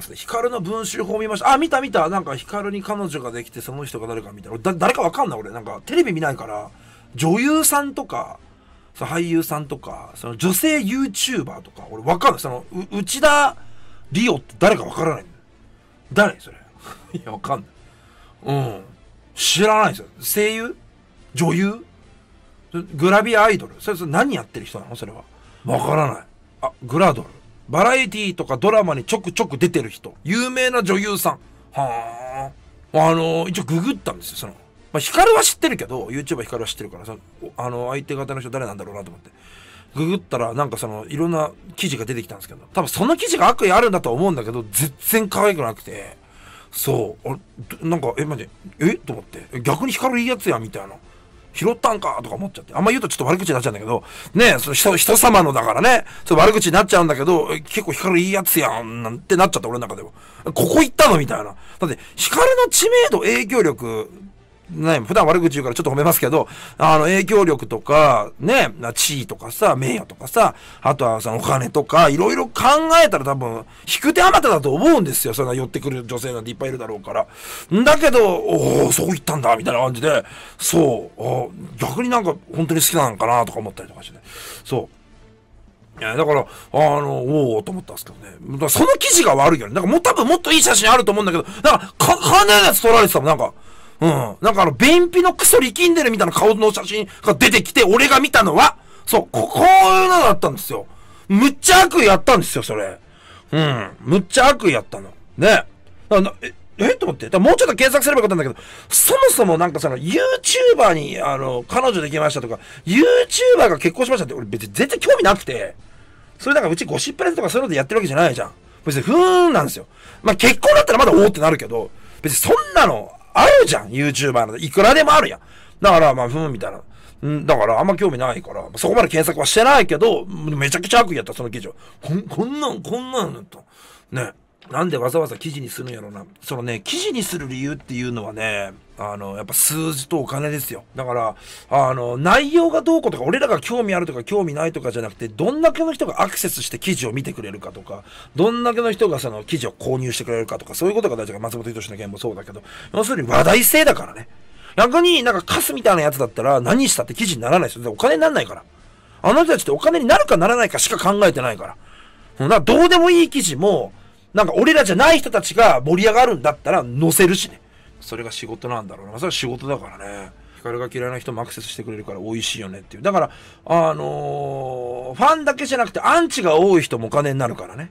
ますね。ヒカルの文集法見ました。あ、見た見たなんかヒカルに彼女ができてその人が誰かみたいな。誰かわかんない俺。なんかテレビ見ないから、女優さんとか、その俳優さんとか、その女性 YouTuber とか、俺わかんない。その、う内田リオって誰かわからない。誰それ。いや、わかんない。うん。知らないですよ。声優女優グラビアアイドルそれそれ何やってる人なのそれは。わからない。あ、グラドル。バラエティとかドラマにちょくちょく出てる人、有名な女優さん。はあ。あのー、一応ググったんですよ、その。まあ、ヒカルは知ってるけど、YouTuber ヒカルは知ってるから、その、あの、相手方の人誰なんだろうなと思って。ググったら、なんかその、いろんな記事が出てきたんですけど、多分その記事が悪意あるんだとは思うんだけど、全然可愛くなくて、そう、あなんか、え、待って、えと思って、逆にヒカルいいやつや、みたいな。拾ったんかとか思っちゃって。あんま言うとちょっと悪口になっちゃうんだけど、ねえ、そ人人様のだからね、そ悪口になっちゃうんだけど、結構光いいやつやん、なんてなっちゃった俺の中でも。ここ行ったのみたいな。だって、光の知名度、影響力、ね、普段悪口言うからちょっと褒めますけど、あの、影響力とか、ね、地位とかさ、名誉とかさ、あとはそのお金とか、いろいろ考えたら多分、引く手あまただと思うんですよ。そんな寄ってくる女性なんていっぱいいるだろうから。だけど、おおそう言ったんだ、みたいな感じで、そう、逆になんか本当に好きなのかなとか思ったりとかして、ね、そう。いや、だから、あの、おおと思ったんですけどね。その記事が悪いよね。なんかもう多分もっといい写真あると思うんだけど、なんか、か、金のやつ撮られてたもん、なんか。うん。なんかあの、便秘のクソ力んでるみたいな顔の写真が出てきて、俺が見たのは、そう、こういうのだったんですよ。むっちゃ悪意やったんですよ、それ。うん。むっちゃ悪意やったの。ね。あのえ、えと思って。もうちょっと検索すればよかったんだけど、そもそもなんかその YouTuber に、あの、彼女できましたとか、YouTuber が結婚しましたって、俺別に全然興味なくて。それなんかうちゴシップレスとかそういうのでやってるわけじゃないじゃん。別に、ふーんなんですよ。まあ、結婚だったらまだおーってなるけど、別にそんなの、あるじゃん、YouTuber の。いくらでもあるやん。だから、まあ、ふん、みたいな。んだから、あんま興味ないから、そこまで検索はしてないけど、めちゃくちゃ悪意やった、その記事は。こん、こんなん、こんなんと。ね。なんでわざわざ記事にするんやろな。そのね、記事にする理由っていうのはね、あの、やっぱ数字とお金ですよ。だから、あの、内容がどうこうとか、俺らが興味あるとか興味ないとかじゃなくて、どんだけの人がアクセスして記事を見てくれるかとか、どんだけの人がその記事を購入してくれるかとか、そういうことが大事か松本人志の件もそうだけど、要するに話題性だからね。逆になんかカスみたいなやつだったら何したって記事にならないですよ。お金にならないから。あの人たちってお金になるかならないかしか考えてないから。だからどうでもいい記事も、なんか俺らじゃない人たちが盛り上がるんだったら乗せるしね。それが仕事なんだろうな。それは仕事だからね。光が嫌いな人もアクセスしてくれるから美味しいよねっていう。だから、あのー、ファンだけじゃなくてアンチが多い人もお金になるからね。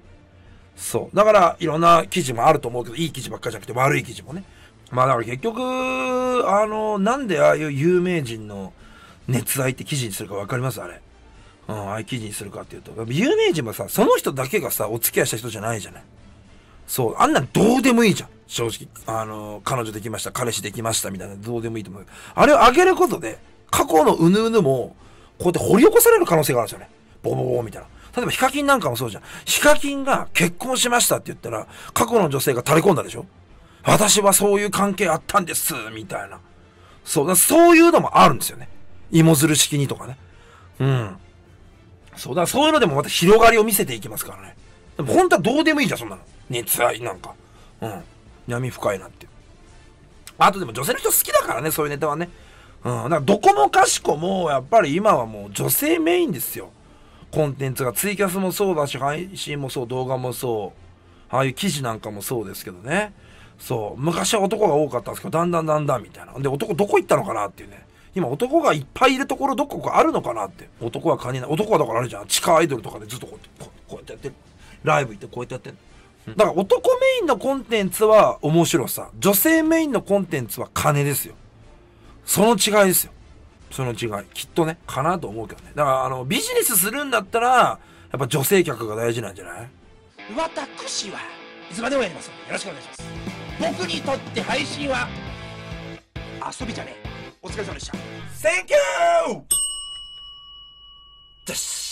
そう。だから、いろんな記事もあると思うけど、いい記事ばっかじゃなくて悪い記事もね。まあだから結局、あのー、なんでああいう有名人の熱愛って記事にするかわかりますあれ。うん、ああいう記事にするかっていうと。有名人もさ、その人だけがさ、お付き合いした人じゃないじゃない。そう、あんなんどうでもいいじゃん。正直。あの、彼女できました、彼氏できましたみたいな、どうでもいいと思う。あれを上げることで、過去のうぬうぬも、こうやって掘り起こされる可能性があるんですよね。ボボボみたいな。例えば、ヒカキンなんかもそうじゃん。ヒカキンが結婚しましたって言ったら、過去の女性が垂れ込んだでしょ私はそういう関係あったんです、みたいな。そう、だそういうのもあるんですよね。芋づる式にとかね。うん。そう、だそういうのでもまた広がりを見せていきますからね。でも本当はどうでもいいじゃん、そんなの。熱愛なんか。うん。闇深いなって。あとでも女性の人好きだからね、そういうネタはね。うん。だからどこもかしこも、やっぱり今はもう女性メインですよ。コンテンツが。ツイキャスもそうだし、配信もそう、動画もそう。ああいう記事なんかもそうですけどね。そう。昔は男が多かったんですけど、だんだんだんだんみたいな。で、男どこ行ったのかなっていうね。今男がいっぱいいるところどこかあるのかなって。男はカニな、男はだからあるじゃん。地下アイドルとかでずっとこうやって、こうやってやってる。ライブ行ってこうやってやってる。だから男メインのコンテンツは面白さ。女性メインのコンテンツは金ですよ。その違いですよ。その違い。きっとね、かなと思うけどね。だから、あの、ビジネスするんだったら、やっぱ女性客が大事なんじゃない私はいつまでもやりますので、よろしくお願いします。僕にとって配信は、遊びじゃねえ。お疲れ様でした。Thank you! です。